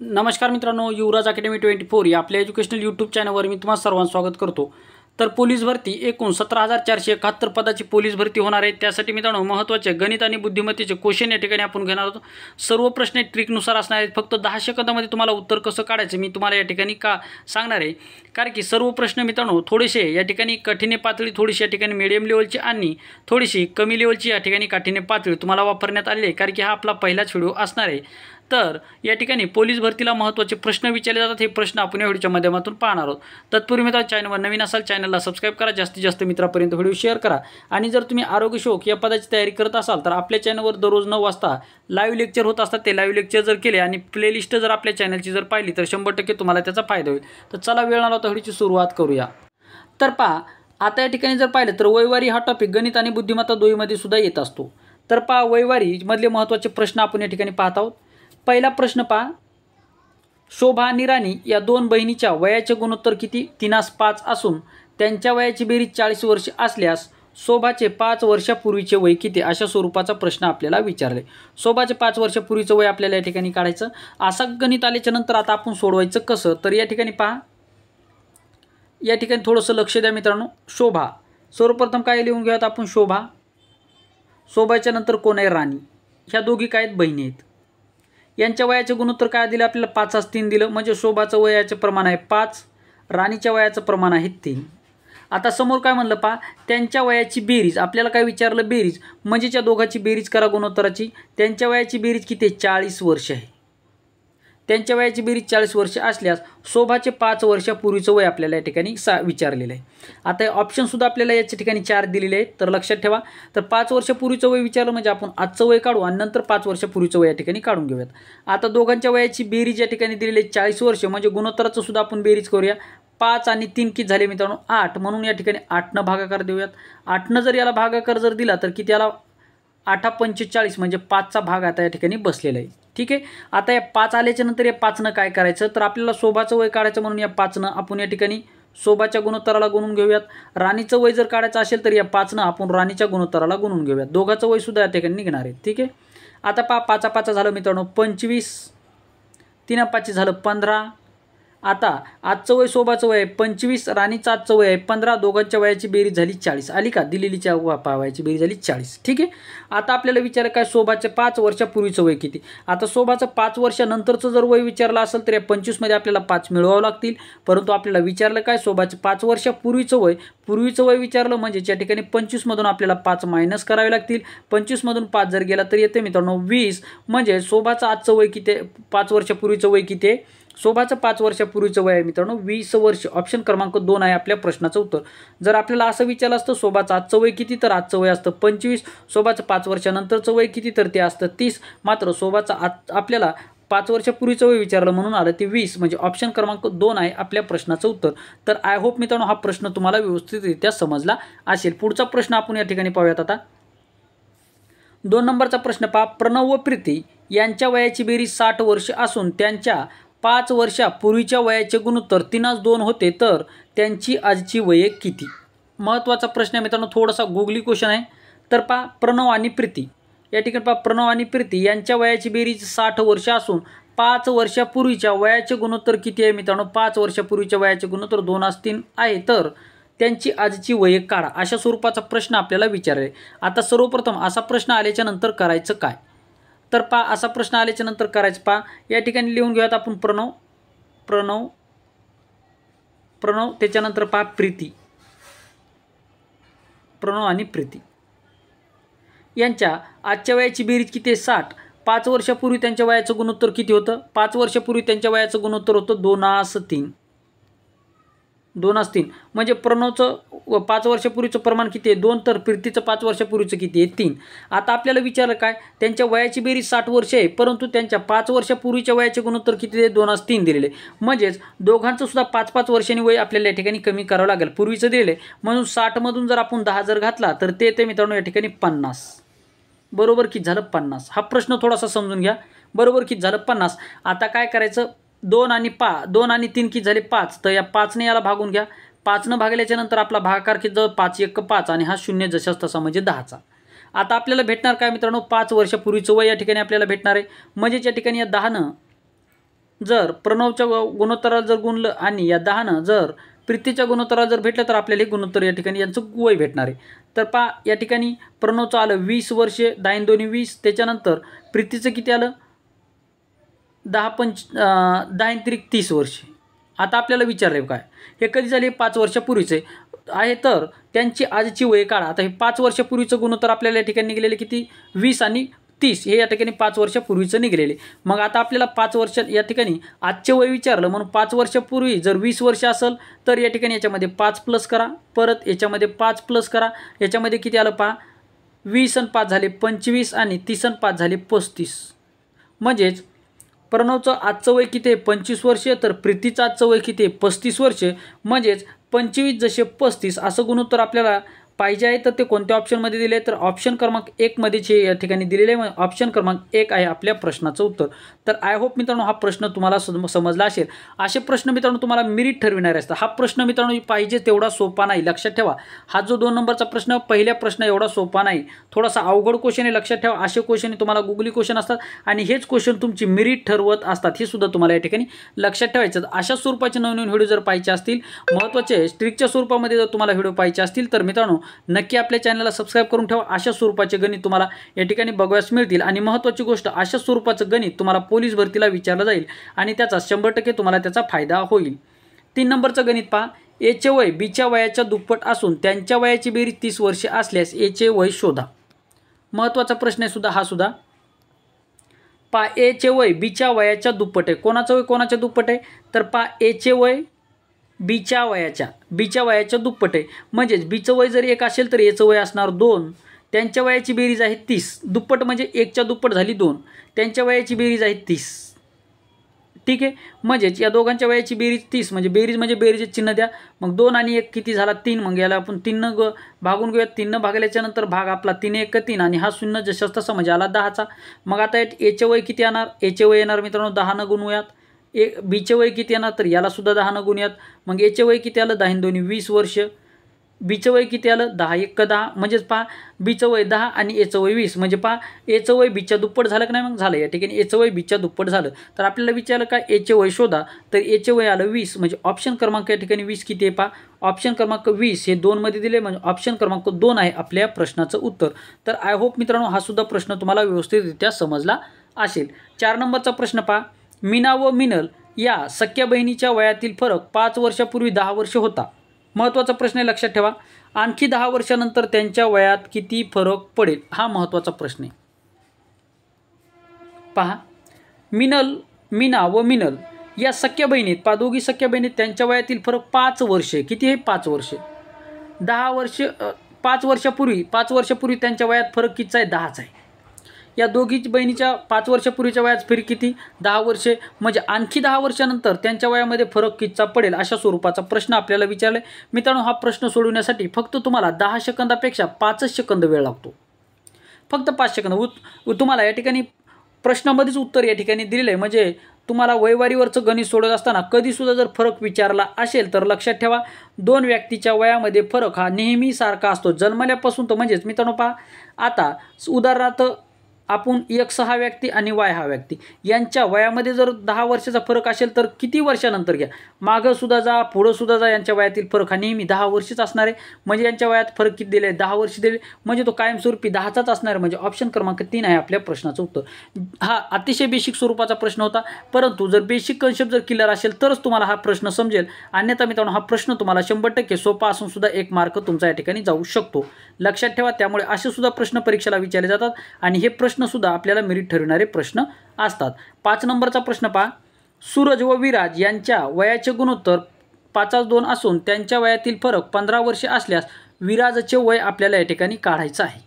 नमस्कार मित्रांनो युवराज academy twenty four या आपल्या एज्युकेशनल यूट्यूब चॅनलवर मी तुम्हाला सर्वांचं स्वागत करतो तर पोलीस भरती एकूण सतरा हजार चारशे एकाहत्तर पदाची पोलीस भरती होणार आहे त्यासाठी मित्रांनो महत्त्वाचे गणित आणि बुद्धिमत्तेचे क्वेश्चन या ठिकाणी आपण घेणार आहोत सर्व प्रश्न ट्रिकनुसार असणार आहेत फक्त दहा सेकंदामध्ये तुम्हाला उत्तर कसं काढायचं मी तुम्हाला या ठिकाणी का सांगणार आहे कारण की सर्व प्रश्न मित्रांनो थोडेसे या ठिकाणी कठीण पातळी थोडीशी या ठिकाणी मिडियम लेवलची आणि थोडीशी कमी लेवलची या ठिकाणी काठीण्य पातळी तुम्हाला वापरण्यात आली आहे कारण की हा आपला पहिलाच व्हिडिओ असणार आहे तर या ठिकाणी पोलीस भरतीला महत्त्वाचे प्रश्न विचारले जातात हे प्रश्न आपण या व्हिडिओच्या माध्यमातून पाहणार आहोत तत्पूर्वी मित्र चॅनलवर नवीन असाल चॅनलला सबस्क्राईब करा जास्तीत जास्त मित्रापर्यंत व्हिडिओ शेअर करा आणि जर तुम्ही आरोग्य शोक या पदाची तयारी करत असाल तर आपल्या चॅनलवर दररोज नऊ वाजता लाईव्ह लेक्चर होत असतात ते लाईव्ह लेक्चर जर केले आणि प्लेलिस्ट जर आपल्या चॅनलची जर पाहिली तर शंभर टक्के तुम्हाला त्याचा फायदा होईल तर चला वेळ आला तर व्हिडिओची सुरुवात करूया तर पहा आता या ठिकाणी जर पाहिलं तर वैवारी हा टॉपिक गणित आणि बुद्धिमत्ता दोहीमध्ये सुद्धा येत असतो तर पहा वैवारीमधले महत्त्वाचे प्रश्न आपण या ठिकाणी पाहत आहोत पहिला प्रश्न पहा शोभा निराणी या दोन बहिणीच्या वयाचे गुणोत्तर किती तिनास पाच असून त्यांच्या वयाची बेरीज चाळीस वर्ष असल्यास शोभाचे पाच वर्षापूर्वीचे वय किती अशा स्वरूपाचा प्रश्न आपल्याला विचारले शोभाचे पाच वर्षापूर्वीचं वय आपल्याला या ठिकाणी काढायचं असा गणित आल्याच्या नंतर आता आपण सोडवायचं कसं तर या ठिकाणी पहा या ठिकाणी थोडंसं लक्ष द्या मित्रांनो शोभा सर्वप्रथम काय लिहून घेऊयात आपण शोभा शोभाच्या नंतर कोण आहे राणी ह्या दोघी काय आहेत बहिणी आहेत यांच्या वयाचे गुणोत्तर काय दिलं आपल्याला पाच आज तीन दिलं म्हणजे शोभाचं वयाचं प्रमाण आहे पाच राणीच्या वयाचं प्रमाण आहे तीन आता समोर काय म्हणलं पा त्यांच्या वयाची बेरीज आपल्याला काय विचारलं बेरीज म्हणजेच्या दोघाची बेरीज करा गुणोत्तराची त्यांच्या वयाची बेरीज किती आहे चाळीस वर्ष आहे त्यांच्या वयाची बेरीज चाळीस वर्ष असल्यास शोभाचे पाच वर्षापूर्वीचं वय आपल्याला या ठिकाणी सा विचारलेलं आहे आता ऑप्शनसुद्धा आपल्याला याच्या ठिकाणी चार दिलेले आहेत तर लक्षात ठेवा तर पाच वर्षापूर्वीचं वय विचारलं म्हणजे आपण आजचं वय काढू आणि नंतर पाच वर्षापूर्वीचं वय या ठिकाणी काढून घेऊयात आता दोघांच्या वयाची बेरीज या ठिकाणी दिलेली आहे चाळीस वर्ष म्हणजे गुणोत्तराचं सुद्धा आपण बेरीज करूया पाच आणि तीन किती झाले मित्रांनो आठ म्हणून या ठिकाणी आठनं भागाकार देऊयात आठनं जर याला भागाकार जर दिला तर किती याला आठा पंचेचाळीस म्हणजे पाचचा भाग आता या ठिकाणी बसलेला आहे ठीक आहे आता या पाच आल्याच्या नंतर या पाचनं काय करायचं तर आपल्याला शोभाचं वय काढायचं म्हणून या पाचनं आपण या ठिकाणी शोभाच्या गुणोत्तराला गुणून घेऊयात राणीचं वय जर काढायचं असेल तर या पाचनं आपण राणीच्या गुणोत्तराला गुणून घेऊयात दोघाचं वयसुद्धा या ठिकाणी निघणार आहे ठीक आहे आता पा पाचा पाचा झालं मित्रांनो पंचवीस तीन पाचशे झालं पंधरा आता आजचं वय सोबाचं वय पंचवीस राणीचं आजचं वय आहे पंधरा दोघांच्या वयाची बेरीज झाली चाळीस आली का दिलेलीच्या वयाची बेरीज झाली चाळीस ठीक आहे आता आपल्याला विचारलं काय सोबाचे पाच वर्षापूर्वीचं वय किती आता सोबाचं पाच वर्षानंतरचं जर वय विचारलं असेल तर या पंचवीसमध्ये आपल्याला पाच मिळवावं लागतील परंतु आपल्याला विचारलं काय सोबाचे पाच वर्षापूर्वीचं वय पूर्वीचं वय विचारलं म्हणजे ज्या ठिकाणी पंचवीसमधून आपल्याला पाच मायनस करावे लागतील पंचवीसमधून पाच जर गेला तर येते मित्रांनो वीस म्हणजे सोबाचं आजचं वय किती पाच वर्षापूर्वीचं वय किती आहे शोभाचं पाच वर्षापूर्वीचं वय आहे मित्रांनो वीस वर्ष ऑप्शन क्रमांक दोन आहे आपल्या प्रश्नाचं उत्तर जर आपल्याला असं विचारलं असतं शोभाचं आजचं वय किती तर आजचं वय असतं पंचवीस शोभाचं पाच वर्षानंतरचं वय किती तर ते असतं तीस मात्र शोभाचं आज आपल्याला पाच वर्षापूर्वीचं वय विचारलं म्हणून आलं ते वीस म्हणजे ऑप्शन क्रमांक दोन आहे आपल्या प्रश्नाचं उत्तर तर आय होप मित्रांनो हा प्रश्न तुम्हाला व्यवस्थितरित्या समजला असेल पुढचा प्रश्न आपण या ठिकाणी पाहूयात आता दोन नंबरचा प्रश्न पहा प्रणव व प्रीती यांच्या वयाची बेरीज साठ वर्ष असून त्यांच्या पाच वर्षापूर्वीच्या वयाचे गुणोत्तर तीनाच दोन होते तर त्यांची आजची वय किती महत्त्वाचा प्रश्न आहे मित्रांनो थोडासा गुगली क्वेश्चन आहे तर पा प्रणव आणि प्रीती या ठिकाणी पा प्रणव आणि प्रीती यांच्या वयाची बेरीज साठ वर्ष असून पाच वर्षापूर्वीच्या वयाचे गुणोत्तर किती आहे मित्रांनो पाच वर्षापूर्वीच्या वयाचे गुणोत्तर दोन तीन आहे तर त्यांची आजची वय काढा अशा स्वरूपाचा प्रश्न आपल्याला विचारले आता सर्वप्रथम असा प्रश्न आल्याच्या नंतर करायचं काय तर पा असा प्रश्न आल्याच्या नंतर करायचं पा या ठिकाणी लिहून घेऊयात आपण प्रणव प्रणव प्रणव त्याच्यानंतर पा प्रीती प्रणव आणि प्रीती यांच्या आजच्या वयाची बेरीज किती आहे साठ पाच वर्षापूर्वी त्यांच्या वयाचं गुणोत्तर किती होतं पाच वर्षापूर्वी त्यांच्या वयाचं गुणोत्तर होतं दोनास तीन दोन असतील म्हणजे प्रणवचं पाच वर्षापूर्वीचं प्रमाण किती आहे दोन तर प्रीतीचं पाच वर्षापूर्वीचं किती आहे तीन आता आपल्याला विचारलं काय त्यांच्या वयाची बेरीज साठ वर्ष आहे परंतु त्यांच्या पाच वर्षापूर्वीच्या वयाचे गुणोत्तर किती आहे दोन आज तीन दिलेले म्हणजेच दोघांचं सुद्धा पाच पाच वर्षांनी वय आपल्याला या ठिकाणी कमी करावं लागेल पूर्वीचं दिलेलं आहे म्हणून साठमधून जर आपण दहा जर घातला तर ते येते मित्रांनो या ठिकाणी पन्नास बरोबर किती झालं पन्नास हा प्रश्न थोडासा समजून घ्या बरोबर किती झालं पन्नास आता काय करायचं दोन आणि पा दोन आणि तीन किती झाले पाच तर या पाचने याला भागून घ्या पाचनं भागल्याच्या नंतर आपला भागाकार किती जवळ पाच एक पाच आणि हा शून्य जशाच तसा म्हणजे दहाचा आता आपल्याला भेटणार काय मित्रांनो पाच वर्षापूर्वीचं वय या ठिकाणी आपल्याला भेटणार आहे म्हणजेच या ठिकाणी या दहानं जर प्रणवच्या गुणोत्तराला जर गुणलं आणि या दहानं जर प्रीतीच्या गुणोत्तराला जर भेटलं तर आपल्याला हे गुणोत्तर या ठिकाणी यांचं वय भेटणार आहे तर पा या ठिकाणी प्रणवचं आलं वीस वर्षे दाईन दोन्ही वीस त्याच्यानंतर प्रीतीचं किती आलं दहा पंच दहा त्रिक तीस वर्षे आता आपल्याला विचारले काय हे कधी झाले पाच वर्षापूर्वीचे आहे तर त्यांची आजची वय काढा आता हे पाच वर्षापूर्वीचं गुणोत्तर आपल्याला या ठिकाणी निघालेले किती वीस आणि तीस हे या ठिकाणी पाच वर्षापूर्वीचं निघलेले मग आता आपल्याला पाच वर्ष या ठिकाणी आजचे वय विचारलं म्हणून पाच वर्षापूर्वी जर वीस वर्ष असेल तर या ठिकाणी याच्यामध्ये पाच प्लस करा परत याच्यामध्ये पाच प्लस करा याच्यामध्ये किती आलं पहा वीस आणि पाच झाले पंचवीस आणि तीस आणि पाच झाले पस्तीस म्हणजेच प्रणवचं आजचं वय किती आहे पंचवीस वर्षे तर प्रीतीचं आजचं वय किती आहे पस्तीस वर्ष म्हणजेच पंचवीस जसे पस्तीस असं गुणोत्तर आपल्याला पाहिजे आहे तर ते कोणत्या ऑप्शनमध्ये दिले तर ऑप्शन क्रमांक एकमध्ये जे या ठिकाणी दिलेले आहे ऑप्शन क्रमांक एक आहे आपल्या प्रश्नाचं उत्तर तर आय होप मित्रांनो हा प्रश्न तुम्हाला समजला असेल असे प्रश्न मित्रांनो तुम्हाला मिरीट ठरविणारे असतात हा प्रश्न मित्रांनो पाहिजे तेवढा सोपा नाही लक्षात ठेवा हा जो दोन नंबरचा प्रश्न पहिल्या प्रश्न एवढा सोपा नाही थोडासा अवघड क्वेश्चन आहे लक्षात ठेवा असे क्वेश्चन तुम्हाला गुगली क्वेश्चन असतात आणि हेच क्वेश्चन तुमची मिरीट ठरवत असतात हे सुद्धा तुम्हाला या ठिकाणी लक्षात ठेवायचं अशा स्वरूपाचे नवनवीन व्हिडिओ जर पाहिजे असतील महत्त्वाचे स्ट्रिकच्या स्वरूपामध्ये जर तुम्हाला व्हिडिओ पाहिजे असतील तर मित्रांनो नक्की आपल्या चॅनलला सबस्क्राईब करून ठेवा अशा स्वरूपाचे गणित तुम्हाला या ठिकाणी बघाव्यास मिळतील आणि महत्त्वाची गोष्ट अशा स्वरूपाचं गणित तुम्हाला पोलीस भरतीला विचारलं जाईल आणि त्याचा शंभर टक्के तुम्हाला त्याचा फायदा होईल तीन नंबरचं गणित पहा एचे वय बीच्या वयाच्या दुप्पट असून त्यांच्या वयाची बेरीज तीस वर्षे असल्यास एचे वय शोधा महत्त्वाचा प्रश्न आहे सुद्धा हा सुद्धा पा एचे वय बीच्या वयाच्या दुप्पट आहे कोणाचं वय कोणाच्या दुप्पट आहे तर पा एचे वय बीच्या वयाच्या बीच्या वयाच्या दुप्पट आहे म्हणजेच बीचं वय जर एक असेल तर याचं वय असणार दोन त्यांच्या वयाची बेरीज आहे तीस दुप्पट म्हणजे एकच्या दुप्पट झाली दोन त्यांच्या वयाची बेरीज आहे तीस ठीक आहे म्हणजेच या दोघांच्या वयाची बेरीज तीस म्हणजे बेरीज म्हणजे बेरीज चिन्ह द्या मग दोन आणि एक किती झाला तीन मग याला आपण तीननं ग भागून घेऊया तीननं भागल्याच्यानंतर भाग आपला तीन एक तीन आणि हा शून्य जशाच तसा म्हणजे आला दहाचा मग आता याचे वय किती येणार याचे वय येणार मित्रांनो दहानं गुणूयात ए बीचे वय किती आहे ना तर यालासुद्धा न यात मग याचे वय किती आलं दहा दोन्ही वीस वर्ष बीचं वय किती आलं दहा एक दहा म्हणजेच पहा बीचं वय दहा आणि एचं वय वीस म्हणजे पहा एचं वय बीच्या दुप्पट झालं का नाही मग झालं या ठिकाणी एचं वय बीच्या दुप्पट झालं तर आपल्याला विचारलं का एचे वय शोधा तर एचे वय आलं वीस म्हणजे ऑप्शन क्रमांक या ठिकाणी वीस किती आहे पहा ऑप्शन क्रमांक वीस हे दोनमध्ये दिले म्हणजे ऑप्शन क्रमांक दोन आहे आपल्या प्रश्नाचं उत्तर तर आय होप मित्रांनो हा सुद्धा प्रश्न तुम्हाला व्यवस्थितरित्या समजला असेल चार नंबरचा प्रश्न पहा मीना व मिनल या सख्या बहिणीच्या वयातील फरक पाच वर्षापूर्वी दहा वर्ष होता महत्त्वाचा प्रश्न लक्षात ठेवा आणखी दहा वर्षानंतर त्यांच्या वयात किती फरक पडेल हा महत्त्वाचा प्रश्न आहे पहा मिनल मीना व मिनल या सख्या बहिणीत पादोगी सख्या बहिणीत त्यांच्या वयातील फरक पाच वर्षे किती आहे पाच वर्षे दहा वर्ष पाच वर्षापूर्वी पाच वर्षापूर्वी त्यांच्या वयात फरक कितीचा आहे दहाच आहे या दोघीच बहिणीच्या पाच वर्षापूर्वीच्या वयात फिर किती दहा वर्षे म्हणजे आणखी दहा वर्षानंतर त्यांच्या वयामध्ये फरक किच्चा पडेल अशा स्वरूपाचा प्रश्न आपल्याला विचारला मित्रांनो हा प्रश्न सोडवण्यासाठी फक्त तुम्हाला दहा सेकंदापेक्षा पाचच सेकंद वेळ लागतो फक्त पाच सेकंद उत तुम्हाला या ठिकाणी प्रश्नामध्येच उत्तर या ठिकाणी दिलेलं आहे म्हणजे तुम्हाला वयवारीवरचं गणित सोडत असताना कधीसुद्धा जर फरक विचारला असेल तर लक्षात ठेवा दोन व्यक्तीच्या वयामध्ये फरक हा नेहमी सारखा असतो जन्मल्यापासून तर म्हणजेच मित्रांनो पहा आता उदाहरणार्थ आपण एक हा व्यक्ती आणि वाय हा व्यक्ती यांच्या वयामध्ये जर दहा वर्षाचा फरक असेल तर किती वर्षानंतर घ्या सुद्धा जा पुढंसुद्धा जा यांच्या वयातील फरक हा नेहमी दहा वर्षीच असणार आहे म्हणजे यांच्या वयात फरक किती दिले दहा वर्ष दिले म्हणजे तो कायमस्वरूपी दहाचाच असणार आहे म्हणजे ऑप्शन क्रमांक तीन आहे आपल्या प्रश्नाचं उत्तर हा अतिशय बेसिक स्वरूपाचा प्रश्न होता परंतु जर बेसिक कन्सेप्ट जर क्लिअर असेल तरच तुम्हाला हा प्रश्न समजेल अन्यथा मित्रांनो हा प्रश्न तुम्हाला शंभर टक्के सोपा असून सुद्धा एक मार्क तुमचा या ठिकाणी जाऊ शकतो लक्षात ठेवा त्यामुळे असे सुद्धा प्रश्न परीक्षेला विचारले जातात आणि हे प्रश्न प्रश्नसुद्धा आपल्याला मेरिट ठरविणारे प्रश्न असतात पाच नंबरचा प्रश्न पहा सूरज व विराज यांच्या वयाचे गुणोत्तर पाचास दोन असून त्यांच्या वयातील फरक पंधरा वर्षे असल्यास विराजचे वय आपल्याला या ठिकाणी काढायचं आहे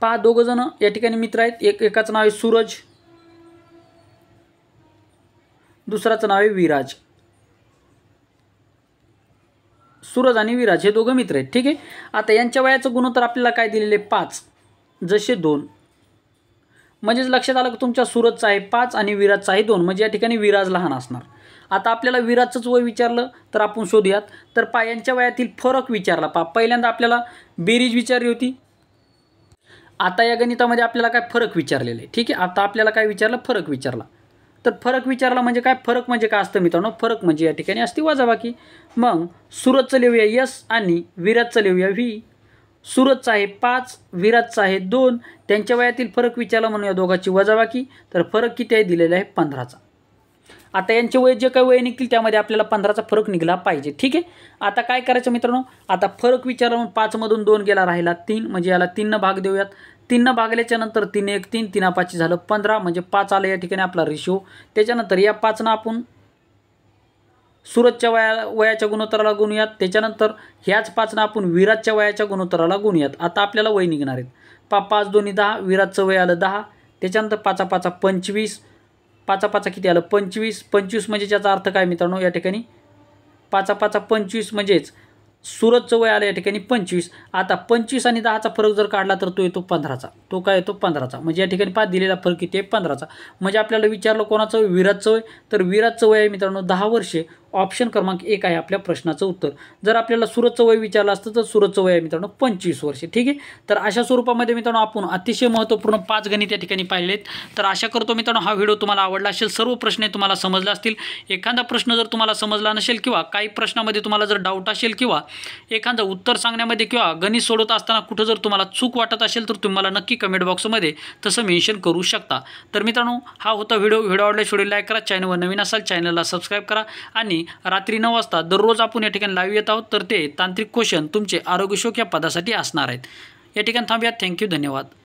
पहा दोघंजणं या ठिकाणी मित्र आहेत एक एकाचं नाव आहे सूरज दुसराचं नाव आहे विराज सूरज आणि विराज हे दोघं मित्र आहेत ठीक आहे आता यांच्या वयाचं गुणोत्तर आपल्याला काय दिलेले पाच जसे दोन म्हणजेच लक्षात आलं की तुमच्या सुरतचा आहे पाच आणि विराजचा आहे दोन म्हणजे या ठिकाणी विराज लहान असणार आता आपल्याला विराजचंच वय विचारलं तर आपण शोधूयात तर पायांच्या वयातील फरक विचारला पा पहिल्यांदा आपल्याला बेरीज विचारली होती आता या गणितामध्ये आपल्याला काय फरक विचारलेला आहे ठीक आहे आता आपल्याला काय विचारलं फरक विचारला तर फरक विचारला म्हणजे काय फरक म्हणजे काय असतं मित्रांनो फरक म्हणजे या ठिकाणी असते वजाबाकी मग सुरतचं लिहूया यस आणि विराजचं लिहूया व्ही सूरजचा आहे पाच विराजचा आहे दोन त्यांच्या वयातील फरक विचारला म्हणून या दोघांची वजाबाकी तर फरक किती आहे दिलेला आहे पंधराचा आता यांचे वय जे काही वय निघतील त्यामध्ये आपल्याला पंधराचा फरक निघला पाहिजे ठीक आहे आता काय करायचं मित्रांनो आता फरक विचारला म्हणून पाचमधून दोन गेला राहिला तीन म्हणजे याला तीननं भाग देऊयात तीननं भागल्याच्यानंतर तीन एक तीन तीन पाचशे झालं पंधरा म्हणजे पाच आलं या ठिकाणी आपला रेशो त्याच्यानंतर या पाचनं आपण सूरजच्या वया वयाच्या गुणोत्तराला गुणूयात त्याच्यानंतर ह्याच पाचनं आपण विराजच्या वयाच्या गुणोत्तराला गुणूयात आता आपल्याला वय निघणार आहेत पा पाच दोन्ही दहा विराजचं वय आलं दहा त्याच्यानंतर पाचा पाचा पंचवीस पाचा पाचा किती आलं पंचवीस पंचवीस म्हणजे त्याचा अर्थ काय मित्रांनो या ठिकाणी पाचा पाचा पंचवीस म्हणजेच सुरतचं वय आलं या ठिकाणी पंचवीस आता पंचवीस आणि दहाचा फरक जर काढला तर तो येतो पंधराचा तो काय येतो पंधराचा म्हणजे या ठिकाणी पाच दिलेला फरक किती आहे पंधराचा म्हणजे आपल्याला विचारलं कोणाचं विराजचं वय तर विराजचं वय आहे मित्रांनो दहा वर्षे ऑप्शन क्रमांक एक आहे आपल्या प्रश्नाचं उत्तर जर आपल्याला सुरतचं वय विचारलं असतं तर सुरतचं वय आहे मित्रांनो पंचवीस वर्षे ठीक आहे तर अशा स्वरूपामध्ये मित्रांनो आपण अतिशय महत्त्वपूर्ण पाच गणित या ठिकाणी पाहिलेत तर आशा करतो मित्रांनो हा व्हिडिओ तुम्हाला आवडला असेल सर्व प्रश्न तुम्हाला समजला असतील एखादा प्रश्न जर तुम्हाला समजला नसेल किंवा काही प्रश्नामध्ये तुम्हाला जर डाऊट असेल किंवा एखादं उत्तर सांगण्यामध्ये किंवा गणित सोडवत असताना कुठं जर तुम्हाला चूक वाटत असेल तर तुम्हाला नक्की कमेंट बॉक्समध्ये तसं मेन्शन करू शकता तर मित्रांनो हा होता व्हिडिओ व्हिडिओ आवडल्यास व्हिडिओ लाईक करा चॅनलवर नवीन असाल चॅनलला सबस्क्राईब करा आणि रात्री नऊ वाजता दररोज आपण या ठिकाणी लाईव्ह येत आहोत तर ते तांत्रिक क्वेश्चन तुमचे आरोग्यशोक या पदासाठी असणार आहेत या ठिकाणी थांबूया थँक्यू धन्यवाद